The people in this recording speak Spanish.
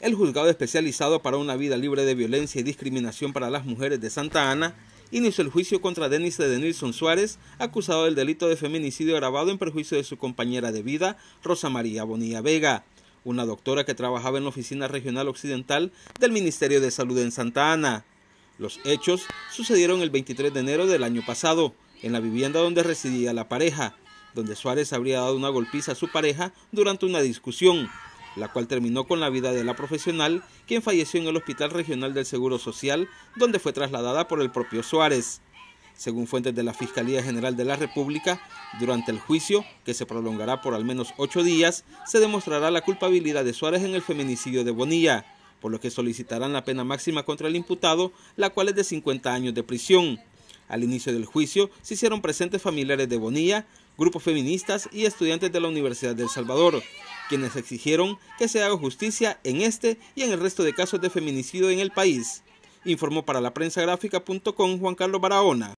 el juzgado especializado para una vida libre de violencia y discriminación para las mujeres de Santa Ana inició el juicio contra Denis de Denilson Suárez, acusado del delito de feminicidio agravado en perjuicio de su compañera de vida, Rosa María Bonilla Vega, una doctora que trabajaba en la Oficina Regional Occidental del Ministerio de Salud en Santa Ana. Los hechos sucedieron el 23 de enero del año pasado, en la vivienda donde residía la pareja, donde Suárez habría dado una golpiza a su pareja durante una discusión, la cual terminó con la vida de la profesional, quien falleció en el Hospital Regional del Seguro Social, donde fue trasladada por el propio Suárez. Según fuentes de la Fiscalía General de la República, durante el juicio, que se prolongará por al menos ocho días, se demostrará la culpabilidad de Suárez en el feminicidio de Bonilla, por lo que solicitarán la pena máxima contra el imputado, la cual es de 50 años de prisión. Al inicio del juicio se hicieron presentes familiares de Bonilla, grupos feministas y estudiantes de la Universidad de El Salvador, quienes exigieron que se haga justicia en este y en el resto de casos de feminicidio en el país. Informó para la prensa gráfica.com Juan Carlos Barahona.